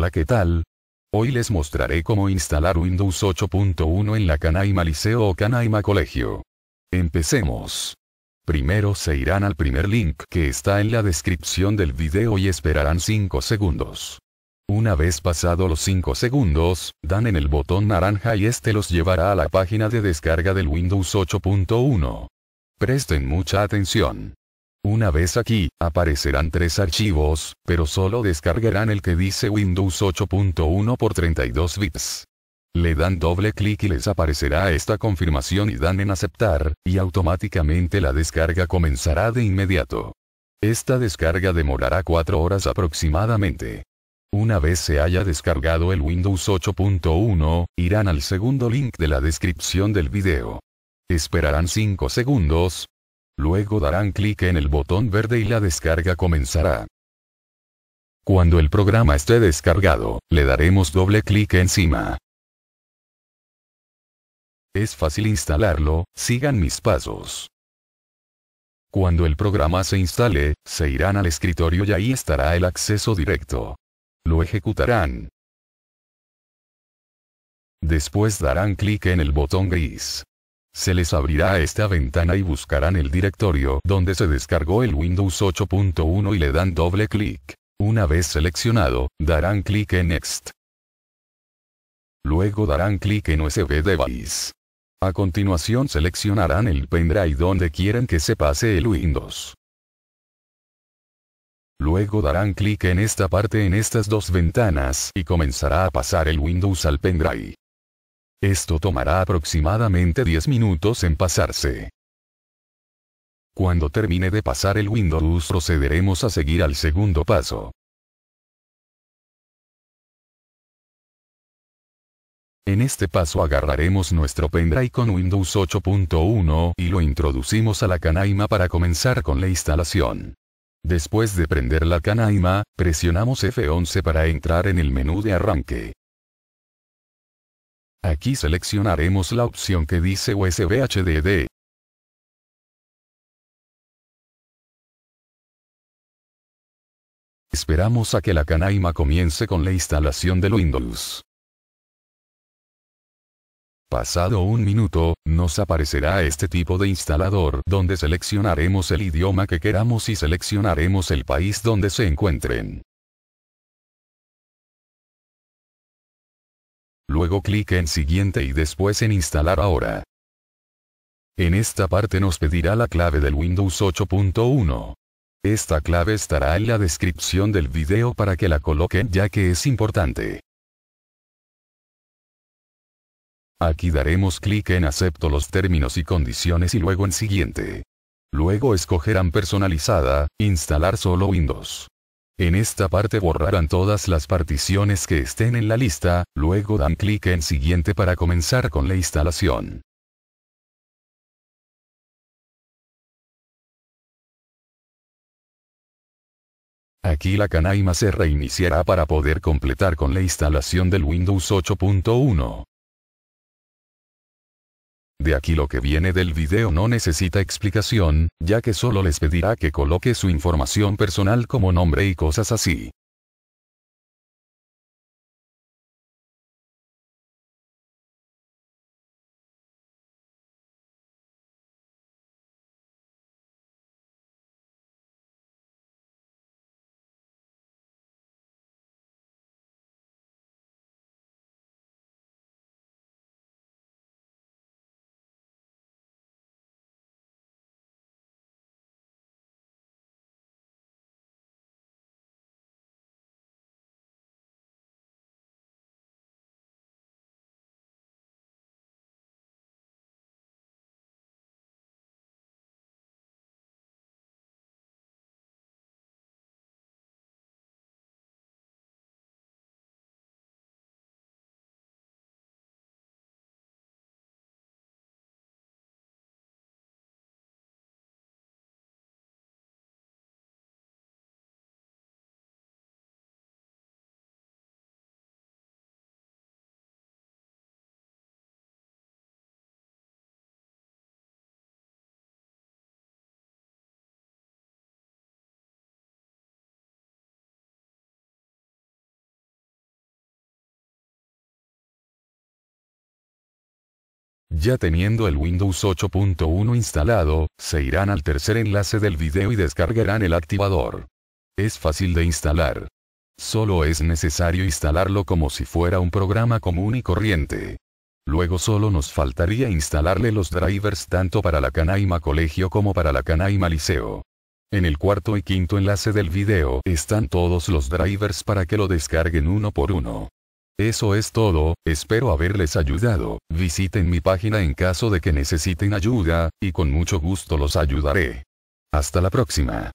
Hola ¿qué tal? Hoy les mostraré cómo instalar Windows 8.1 en la Canaima Liceo o Canaima Colegio. Empecemos. Primero se irán al primer link que está en la descripción del video y esperarán 5 segundos. Una vez pasado los 5 segundos, dan en el botón naranja y este los llevará a la página de descarga del Windows 8.1. Presten mucha atención. Una vez aquí, aparecerán tres archivos, pero solo descargarán el que dice Windows 8.1 por 32 bits. Le dan doble clic y les aparecerá esta confirmación y dan en aceptar, y automáticamente la descarga comenzará de inmediato. Esta descarga demorará 4 horas aproximadamente. Una vez se haya descargado el Windows 8.1, irán al segundo link de la descripción del video. Esperarán 5 segundos, Luego darán clic en el botón verde y la descarga comenzará. Cuando el programa esté descargado, le daremos doble clic encima. Es fácil instalarlo, sigan mis pasos. Cuando el programa se instale, se irán al escritorio y ahí estará el acceso directo. Lo ejecutarán. Después darán clic en el botón gris. Se les abrirá esta ventana y buscarán el directorio donde se descargó el Windows 8.1 y le dan doble clic. Una vez seleccionado, darán clic en Next. Luego darán clic en USB Device. A continuación seleccionarán el pendrive donde quieran que se pase el Windows. Luego darán clic en esta parte en estas dos ventanas y comenzará a pasar el Windows al pendrive. Esto tomará aproximadamente 10 minutos en pasarse. Cuando termine de pasar el Windows procederemos a seguir al segundo paso. En este paso agarraremos nuestro pendrive con Windows 8.1 y lo introducimos a la canaima para comenzar con la instalación. Después de prender la canaima, presionamos F11 para entrar en el menú de arranque. Aquí seleccionaremos la opción que dice USB HDD. Esperamos a que la canaima comience con la instalación del Windows. Pasado un minuto, nos aparecerá este tipo de instalador donde seleccionaremos el idioma que queramos y seleccionaremos el país donde se encuentren. Luego clic en siguiente y después en instalar ahora. En esta parte nos pedirá la clave del Windows 8.1. Esta clave estará en la descripción del video para que la coloquen ya que es importante. Aquí daremos clic en acepto los términos y condiciones y luego en siguiente. Luego escogerán personalizada, instalar solo Windows. En esta parte borrarán todas las particiones que estén en la lista, luego dan clic en siguiente para comenzar con la instalación. Aquí la canaima se reiniciará para poder completar con la instalación del Windows 8.1. De aquí lo que viene del video no necesita explicación, ya que solo les pedirá que coloque su información personal como nombre y cosas así. Ya teniendo el Windows 8.1 instalado, se irán al tercer enlace del video y descargarán el activador. Es fácil de instalar. Solo es necesario instalarlo como si fuera un programa común y corriente. Luego solo nos faltaría instalarle los drivers tanto para la Canaima Colegio como para la Canaima Liceo. En el cuarto y quinto enlace del video están todos los drivers para que lo descarguen uno por uno. Eso es todo, espero haberles ayudado, visiten mi página en caso de que necesiten ayuda, y con mucho gusto los ayudaré. Hasta la próxima.